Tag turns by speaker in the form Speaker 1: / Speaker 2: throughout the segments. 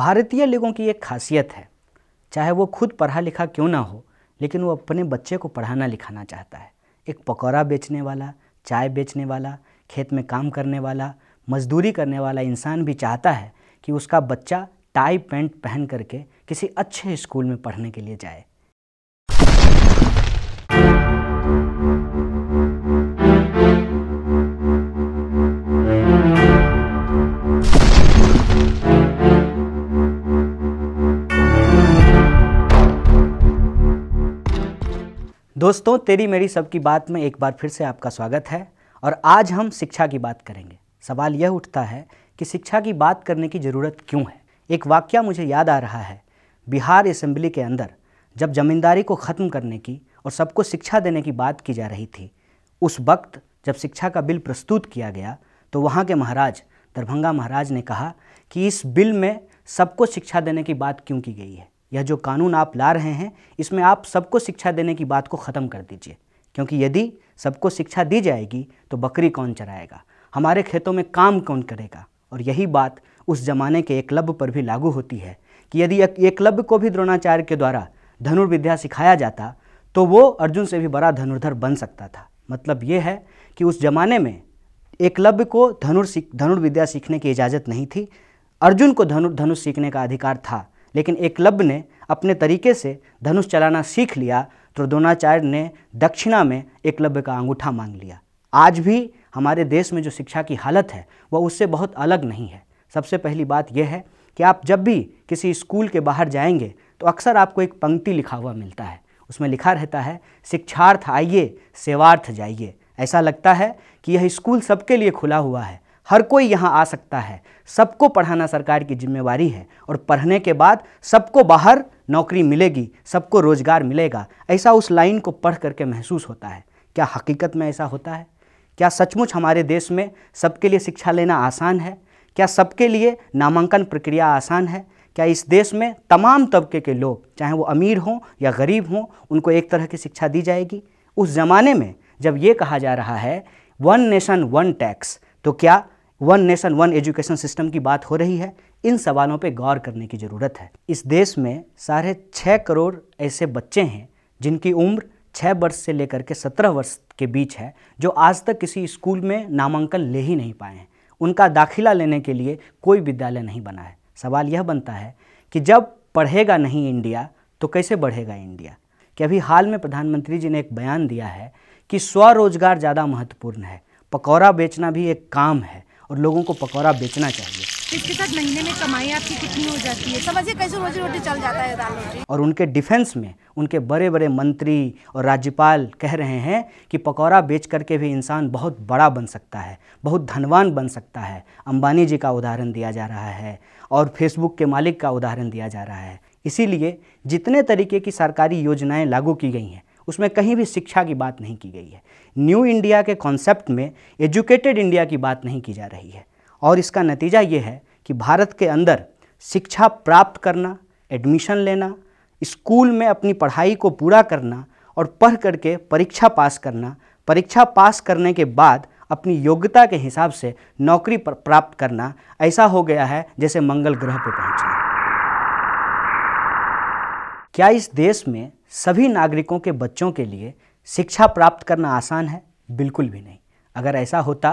Speaker 1: भारतीय लोगों की एक खासियत है चाहे वो खुद पढ़ा लिखा क्यों ना हो लेकिन वो अपने बच्चे को पढ़ाना लिखाना चाहता है एक पकौड़ा बेचने वाला चाय बेचने वाला खेत में काम करने वाला मजदूरी करने वाला इंसान भी चाहता है कि उसका बच्चा टाई पैंट पहन करके किसी अच्छे स्कूल में पढ़ने के लिए जाए दोस्तों तेरी मेरी सबकी बात में एक बार फिर से आपका स्वागत है और आज हम शिक्षा की बात करेंगे सवाल यह उठता है कि शिक्षा की बात करने की ज़रूरत क्यों है एक वाक्य मुझे याद आ रहा है बिहार असेंबली के अंदर जब ज़मींदारी को ख़त्म करने की और सबको शिक्षा देने की बात की जा रही थी उस वक्त जब शिक्षा का बिल प्रस्तुत किया गया तो वहाँ के महाराज दरभंगा महाराज ने कहा कि इस बिल में सबको शिक्षा देने की बात क्यों की गई है यह जो कानून आप ला रहे हैं इसमें आप सबको शिक्षा देने की बात को ख़त्म कर दीजिए क्योंकि यदि सबको शिक्षा दी जाएगी तो बकरी कौन चराएगा हमारे खेतों में काम कौन करेगा और यही बात उस जमाने के एकलव्य पर भी लागू होती है कि यदि एकलव्य को भी द्रोणाचार्य के द्वारा धनुर्विद्या सिखाया जाता तो वो अर्जुन से भी बड़ा धनुर्धर बन सकता था मतलब ये है कि उस जमाने में एकलव्य को धनुर्धनुर्विद्या धनुर्विद्या सीखने की इजाज़त नहीं थी अर्जुन को धनु धनुष सीखने का अधिकार था लेकिन एकलव्य ने अपने तरीके से धनुष चलाना सीख लिया तो द्रोणाचार्य ने दक्षिणा में एकलव्य का अंगूठा मांग लिया आज भी हमारे देश में जो शिक्षा की हालत है वह उससे बहुत अलग नहीं है सबसे पहली बात यह है कि आप जब भी किसी स्कूल के बाहर जाएंगे तो अक्सर आपको एक पंक्ति लिखा हुआ मिलता है उसमें लिखा रहता है शिक्षार्थ आइए सेवार्थ जाइए ऐसा लगता है कि यह स्कूल सबके लिए खुला हुआ है हर कोई यहाँ आ सकता है सबको पढ़ाना सरकार की जिम्मेवारी है और पढ़ने के बाद सबको बाहर नौकरी मिलेगी सबको रोज़गार मिलेगा ऐसा उस लाइन को पढ़ करके महसूस होता है क्या हकीकत में ऐसा होता है क्या सचमुच हमारे देश में सबके लिए शिक्षा लेना आसान है क्या सबके लिए नामांकन प्रक्रिया आसान है क्या इस देश में तमाम तबके के लोग चाहे वो अमीर हों या गरीब हों उनको एक तरह की शिक्षा दी जाएगी उस ज़माने में जब ये कहा जा रहा है वन नेशन वन टैक्स तो क्या one nation one education system की बात हो रही है इन सवालों पर गौर करने की ज़रूरत है इस देश में साढ़े छः करोड़ ऐसे बच्चे हैं जिनकी उम्र छः वर्ष से लेकर के सत्रह वर्ष के बीच है जो आज तक किसी स्कूल में नामांकन ले ही नहीं पाए हैं उनका दाखिला लेने के लिए कोई विद्यालय नहीं बना है सवाल यह बनता है कि जब पढ़ेगा नहीं इंडिया तो कैसे बढ़ेगा इंडिया कि अभी हाल में प्रधानमंत्री जी ने एक बयान दिया है कि स्वरोजगार ज़्यादा महत्वपूर्ण है पकौड़ा बेचना भी एक काम है और लोगों को पकौड़ा बेचना चाहिए इसके साथ महीने में कमाई आपकी कितनी हो जाती है समझिए कैसे रोजी रोटी चल जाता है दाल रोटी और उनके डिफेंस में उनके बड़े बड़े मंत्री और राज्यपाल कह रहे हैं कि पकौड़ा बेच करके भी इंसान बहुत बड़ा बन सकता है बहुत धनवान बन सकता है अंबानी जी का उदाहरण दिया जा रहा है और फेसबुक के मालिक का उदाहरण दिया जा रहा है इसीलिए जितने तरीके की सरकारी योजनाएं लागू की गई हैं उसमें कहीं भी शिक्षा की बात नहीं की गई है न्यू इंडिया के कॉन्सेप्ट में एजुकेटेड इंडिया की बात नहीं की जा रही है और इसका नतीजा ये है कि भारत के अंदर शिक्षा प्राप्त करना एडमिशन लेना स्कूल में अपनी पढ़ाई को पूरा करना और पढ़ करके परीक्षा पास करना परीक्षा पास करने के बाद अपनी योग्यता के हिसाब से नौकरी प्राप्त करना ऐसा हो गया है जैसे मंगल ग्रह पर पहुंचना क्या इस देश में सभी नागरिकों के बच्चों के लिए शिक्षा प्राप्त करना आसान है बिल्कुल भी नहीं अगर ऐसा होता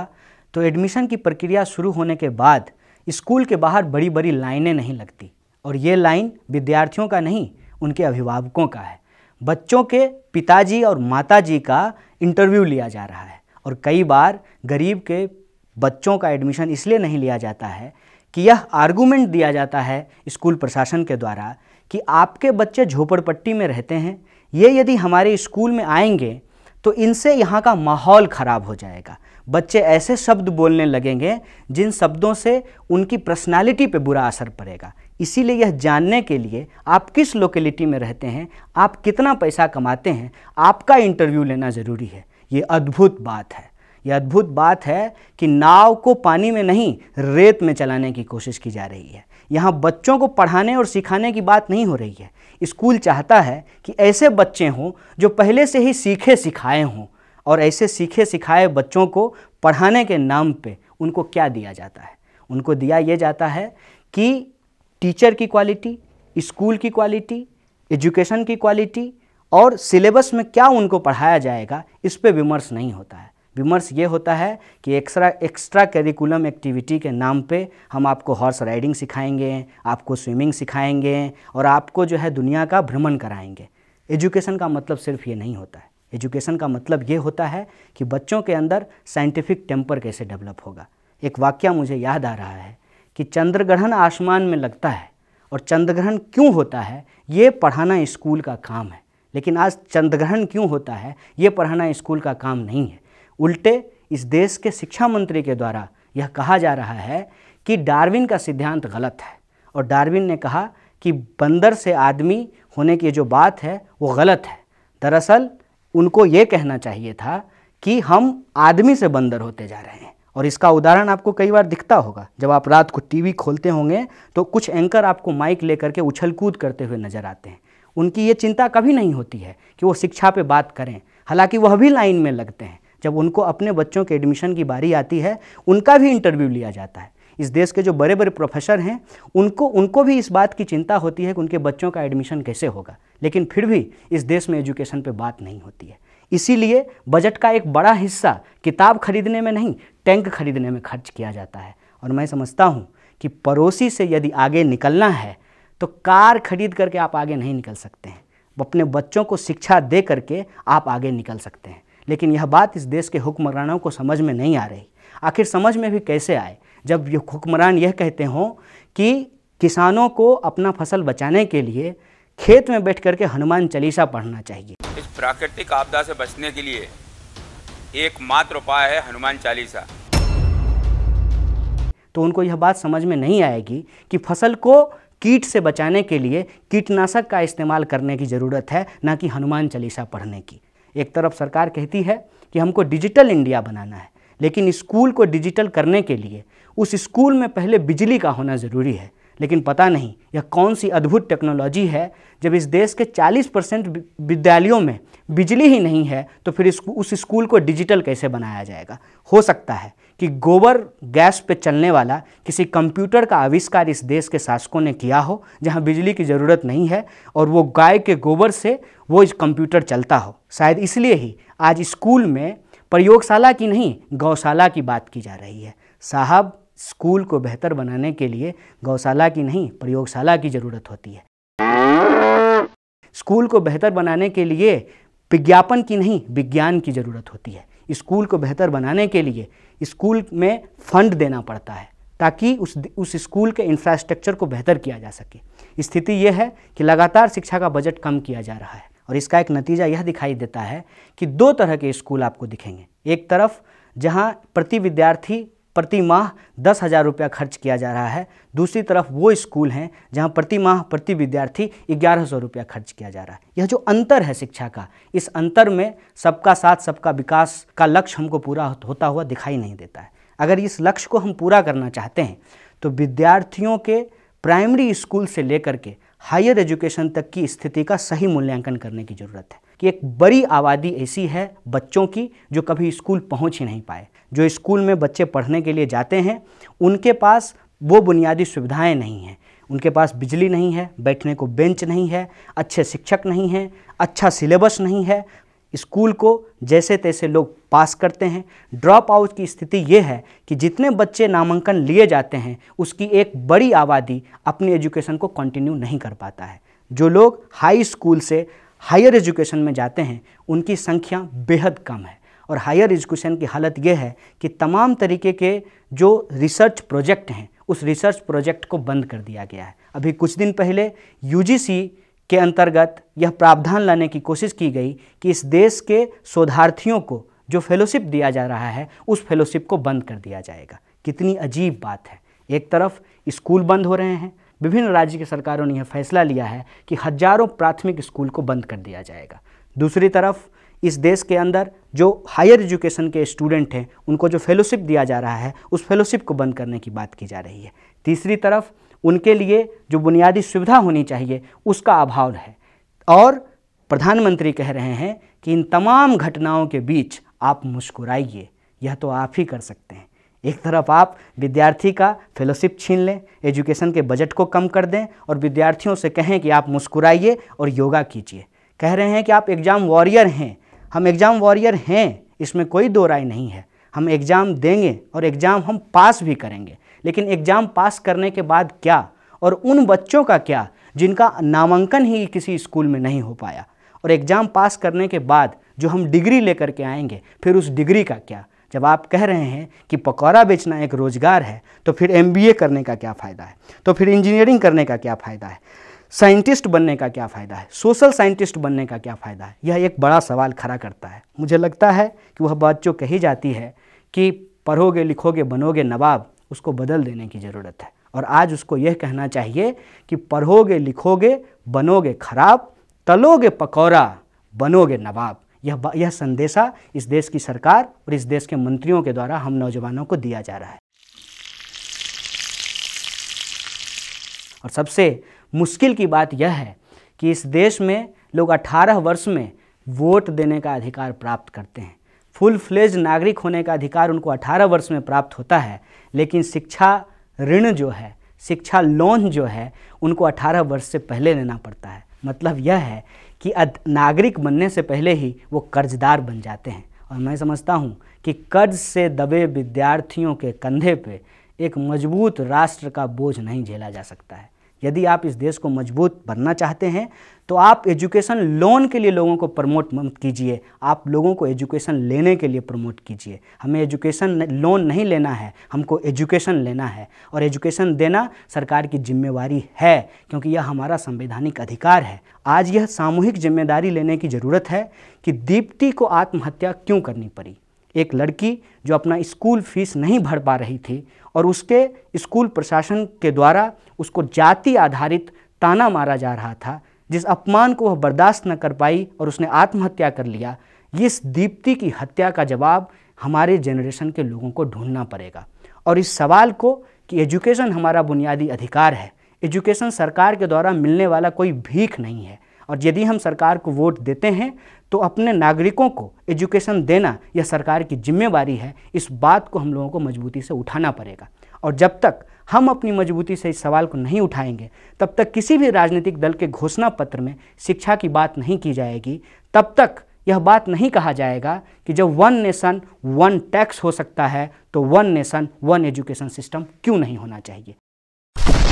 Speaker 1: तो एडमिशन की प्रक्रिया शुरू होने के बाद स्कूल के बाहर बड़ी बड़ी लाइनें नहीं लगती और ये लाइन विद्यार्थियों का नहीं उनके अभिभावकों का है बच्चों के पिताजी और माताजी का इंटरव्यू लिया जा रहा है और कई बार गरीब के बच्चों का एडमिशन इसलिए नहीं लिया जाता है कि यह आर्गूमेंट दिया जाता है स्कूल प्रशासन के द्वारा कि आपके बच्चे झोपड़पट्टी में रहते हैं ये यदि हमारे स्कूल में आएंगे तो इनसे यहाँ का माहौल ख़राब हो जाएगा बच्चे ऐसे शब्द बोलने लगेंगे जिन शब्दों से उनकी पर्सनालिटी पे बुरा असर पड़ेगा इसीलिए यह जानने के लिए आप किस लोकेलिटी में रहते हैं आप कितना पैसा कमाते हैं आपका इंटरव्यू लेना ज़रूरी है ये अद्भुत बात है यह अद्भुत बात है कि नाव को पानी में नहीं रेत में चलाने की कोशिश की जा रही है यहाँ बच्चों को पढ़ाने और सिखाने की बात नहीं हो रही है स्कूल चाहता है कि ऐसे बच्चे हों जो पहले से ही सीखे सिखाए हों और ऐसे सीखे सिखाए बच्चों को पढ़ाने के नाम पे उनको क्या दिया जाता है उनको दिया ये जाता है कि टीचर की क्वालिटी स्कूल की क्वालिटी एजुकेशन की क्वालिटी और सिलेबस में क्या उनको पढ़ाया जाएगा इस पर विमर्श नहीं होता है विमर्श ये होता है कि एक्स्ट्रा एक्स्ट्रा करिकुलम एक्टिविटी के नाम पे हम आपको हॉर्स राइडिंग सिखाएंगे आपको स्विमिंग सिखाएंगे और आपको जो है दुनिया का भ्रमण कराएंगे एजुकेशन का मतलब सिर्फ ये नहीं होता है एजुकेशन का मतलब ये होता है कि बच्चों के अंदर साइंटिफिक टेम्पर कैसे डेवलप होगा एक वाक्य मुझे याद आ रहा है कि चंद्रग्रहण आसमान में लगता है और चंद्रग्रहण क्यों होता है ये पढ़ाना स्कूल का काम है लेकिन आज चंद्रग्रहण क्यों होता है ये पढ़ाना स्कूल का काम नहीं है उल्टे इस देश के शिक्षा मंत्री के द्वारा यह कहा जा रहा है कि डार्विन का सिद्धांत गलत है और डार्विन ने कहा कि बंदर से आदमी होने की जो बात है वो गलत है दरअसल उनको ये कहना चाहिए था कि हम आदमी से बंदर होते जा रहे हैं और इसका उदाहरण आपको कई बार दिखता होगा जब आप रात को टीवी खोलते होंगे तो कुछ एंकर आपको माइक लेकर के उछल कूद करते हुए नजर आते हैं उनकी ये चिंता कभी नहीं होती है कि वो शिक्षा पे बात करें हालांकि वह भी लाइन में लगते हैं जब उनको अपने बच्चों के एडमिशन की बारी आती है उनका भी इंटरव्यू लिया जाता है इस देश के जो बड़े बड़े प्रोफेसर हैं उनको उनको भी इस बात की चिंता होती है कि उनके बच्चों का एडमिशन कैसे होगा लेकिन फिर भी इस देश में एजुकेशन पे बात नहीं होती है इसीलिए बजट का एक बड़ा हिस्सा किताब खरीदने में नहीं टैंक खरीदने में खर्च किया जाता है और मैं समझता हूँ कि पड़ोसी से यदि आगे निकलना है तो कार खरीद करके आप आगे नहीं निकल सकते हैं अपने बच्चों को शिक्षा दे करके आप आगे निकल सकते हैं लेकिन यह बात इस देश के हुक्मरानों को समझ में नहीं आ रही आखिर समझ में भी कैसे आए जब ये हुक्मरान यह कहते हों कि किसानों को अपना फसल बचाने के लिए खेत में बैठ करके हनुमान चालीसा पढ़ना चाहिए इस प्राकृतिक आपदा से बचने के लिए एकमात्र उपाय है हनुमान चालीसा तो उनको यह बात समझ में नहीं आएगी कि फसल को कीट से बचाने के लिए कीटनाशक का इस्तेमाल करने की ज़रूरत है ना कि हनुमान चालीसा पढ़ने की एक तरफ सरकार कहती है कि हमको डिजिटल इंडिया बनाना है लेकिन स्कूल को डिजिटल करने के लिए उस स्कूल में पहले बिजली का होना ज़रूरी है लेकिन पता नहीं यह कौन सी अद्भुत टेक्नोलॉजी है जब इस देश के 40 परसेंट विद्यालयों में बिजली ही नहीं है तो फिर इस, उस स्कूल को डिजिटल कैसे बनाया जाएगा हो सकता है कि गोबर गैस पे चलने वाला किसी कंप्यूटर का आविष्कार इस देश के शासकों ने किया हो जहाँ बिजली की ज़रूरत नहीं है और वो गाय के गोबर से वो इस कंप्यूटर चलता हो शायद इसलिए ही आज स्कूल में प्रयोगशाला की नहीं गौशाला की बात की जा रही है साहब स्कूल को बेहतर बनाने के लिए गौशाला की नहीं प्रयोगशाला की ज़रूरत होती है स्कूल को बेहतर बनाने के लिए विज्ञापन की नहीं विज्ञान की ज़रूरत होती है स्कूल को बेहतर बनाने के लिए स्कूल में फंड देना पड़ता है ताकि उस उस स्कूल के इंफ्रास्ट्रक्चर को बेहतर किया जा सके स्थिति यह है कि लगातार शिक्षा का बजट कम किया जा रहा है और इसका एक नतीजा यह दिखाई देता है कि दो तरह के स्कूल आपको दिखेंगे एक तरफ जहाँ प्रति विद्यार्थी प्रति माह दस हज़ार रुपया खर्च किया जा रहा है दूसरी तरफ वो स्कूल हैं जहाँ प्रति माह प्रति विद्यार्थी ग्यारह सौ रुपया खर्च किया जा रहा है यह जो अंतर है शिक्षा का इस अंतर में सबका साथ सबका विकास का लक्ष्य हमको पूरा होता हुआ दिखाई नहीं देता है अगर इस लक्ष्य को हम पूरा करना चाहते हैं तो विद्यार्थियों के प्राइमरी स्कूल से लेकर के हायर एजुकेशन तक की स्थिति का सही मूल्यांकन करने की ज़रूरत है कि एक बड़ी आबादी ऐसी है बच्चों की जो कभी स्कूल पहुंच ही नहीं पाए जो स्कूल में बच्चे पढ़ने के लिए जाते हैं उनके पास वो बुनियादी सुविधाएं नहीं हैं उनके पास बिजली नहीं है बैठने को बेंच नहीं है अच्छे शिक्षक नहीं हैं अच्छा सिलेबस नहीं है स्कूल को जैसे तैसे लोग पास करते हैं ड्रॉप आउट की स्थिति ये है कि जितने बच्चे नामांकन लिए जाते हैं उसकी एक बड़ी आबादी अपनी एजुकेशन को कंटिन्यू नहीं कर पाता है जो लोग हाई स्कूल से हायर एजुकेशन में जाते हैं उनकी संख्या बेहद कम है और हायर एजुकेशन की हालत यह है कि तमाम तरीके के जो रिसर्च प्रोजेक्ट हैं उस रिसर्च प्रोजेक्ट को बंद कर दिया गया है अभी कुछ दिन पहले यूजीसी के अंतर्गत यह प्रावधान लाने की कोशिश की गई कि इस देश के शोधार्थियों को जो फेलोशिप दिया जा रहा है उस फेलोशिप को बंद कर दिया जाएगा कितनी अजीब बात है एक तरफ स्कूल बंद हो रहे हैं विभिन्न राज्य की सरकारों ने यह फैसला लिया है कि हजारों प्राथमिक स्कूल को बंद कर दिया जाएगा दूसरी तरफ इस देश के अंदर जो हायर एजुकेशन के स्टूडेंट हैं उनको जो फेलोशिप दिया जा रहा है उस फेलोशिप को बंद करने की बात की जा रही है तीसरी तरफ उनके लिए जो बुनियादी सुविधा होनी चाहिए उसका अभाव है और प्रधानमंत्री कह रहे हैं कि इन तमाम घटनाओं के बीच आप मुस्कुराइए यह तो आप ही कर सकते हैं एक तरफ आप विद्यार्थी का फेलोशिप छीन लें एजुकेशन के बजट को कम कर दें और विद्यार्थियों से कहें कि आप मुस्कुराइए और योगा कीजिए कह रहे हैं कि आप एग्ज़ाम वॉरियर हैं हम एग्ज़ाम वॉरियर हैं इसमें कोई दो राय नहीं है हम एग्ज़ाम देंगे और एग्ज़ाम हम पास भी करेंगे लेकिन एग्ज़ाम पास करने के बाद क्या और उन बच्चों का क्या जिनका नामांकन ही किसी स्कूल में नहीं हो पाया और एग्ज़ाम पास करने के बाद जो हम डिग्री लेकर के आएंगे फिर उस डिग्री का क्या जब आप कह रहे हैं कि पकौड़ा बेचना एक रोज़गार है तो फिर एमबीए करने का क्या फ़ायदा है तो फिर इंजीनियरिंग करने का क्या फ़ायदा है साइंटिस्ट बनने का क्या फ़ायदा है सोशल साइंटिस्ट बनने का क्या फ़ायदा है यह एक बड़ा सवाल खड़ा करता है मुझे लगता है कि वह बात जो कही जाती है कि पढ़ोगे लिखोगे बनोगे नवाब उसको बदल देने की ज़रूरत है और आज उसको यह कहना चाहिए कि पढ़ोगे लिखोगे बनोगे खराब तलोगे पकौड़ा बनोगे नवाब यह यह संदेशा इस देश की सरकार और इस देश के मंत्रियों के द्वारा हम नौजवानों को दिया जा रहा है और सबसे मुश्किल की बात यह है कि इस देश में लोग 18 वर्ष में वोट देने का अधिकार प्राप्त करते हैं फुल फ्लेज नागरिक होने का अधिकार उनको 18 वर्ष में प्राप्त होता है लेकिन शिक्षा ऋण जो है शिक्षा लोन जो है उनको 18 वर्ष से पहले लेना पड़ता है मतलब यह है कि नागरिक बनने से पहले ही वो कर्जदार बन जाते हैं और मैं समझता हूँ कि कर्ज से दबे विद्यार्थियों के कंधे पर एक मजबूत राष्ट्र का बोझ नहीं झेला जा सकता है यदि आप इस देश को मजबूत बनना चाहते हैं तो आप एजुकेशन लोन के लिए लोगों को प्रमोट मत कीजिए आप लोगों को एजुकेशन लेने के लिए प्रमोट कीजिए हमें एजुकेशन लोन नहीं लेना है हमको एजुकेशन लेना है और एजुकेशन देना सरकार की जिम्मेवारी है क्योंकि यह हमारा संवैधानिक अधिकार है आज यह सामूहिक जिम्मेदारी लेने की ज़रूरत है कि दीप्ति को आत्महत्या क्यों करनी पड़ी एक लड़की जो अपना स्कूल फीस नहीं भर पा रही थी और उसके स्कूल प्रशासन के द्वारा उसको जाति आधारित ताना मारा जा रहा था जिस अपमान को वह बर्दाश्त न कर पाई और उसने आत्महत्या कर लिया इस दीप्ति की हत्या का जवाब हमारे जनरेशन के लोगों को ढूंढना पड़ेगा और इस सवाल को कि एजुकेशन हमारा बुनियादी अधिकार है एजुकेशन सरकार के द्वारा मिलने वाला कोई भीख नहीं है और यदि हम सरकार को वोट देते हैं तो अपने नागरिकों को एजुकेशन देना यह सरकार की जिम्मेवारी है इस बात को हम लोगों को मजबूती से उठाना पड़ेगा और जब तक हम अपनी मजबूती से इस सवाल को नहीं उठाएंगे तब तक किसी भी राजनीतिक दल के घोषणा पत्र में शिक्षा की बात नहीं की जाएगी तब तक यह बात नहीं कहा जाएगा कि जब वन नेशन वन टैक्स हो सकता है तो one nation one education system क्यों नहीं होना चाहिए